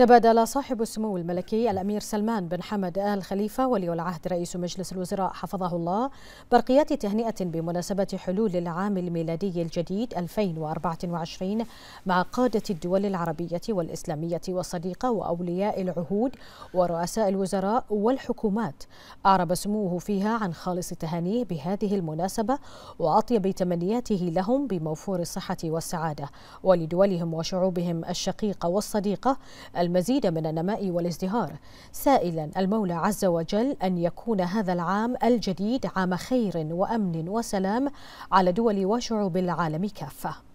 تبادل صاحب السمو الملكي الأمير سلمان بن حمد آل خليفة ولي العهد رئيس مجلس الوزراء حفظه الله برقيات تهنئة بمناسبة حلول العام الميلادي الجديد 2024 مع قادة الدول العربية والإسلامية والصديقة وأولياء العهود ورؤساء الوزراء والحكومات أعرب سموه فيها عن خالص تهانيه بهذه المناسبة وأطيب تمنياته لهم بموفور الصحة والسعادة ولدولهم وشعوبهم الشقيقة والصديقة المزيد من النماء والازدهار سائلا المولى عز وجل أن يكون هذا العام الجديد عام خير وأمن وسلام على دول وشعوب العالم كافة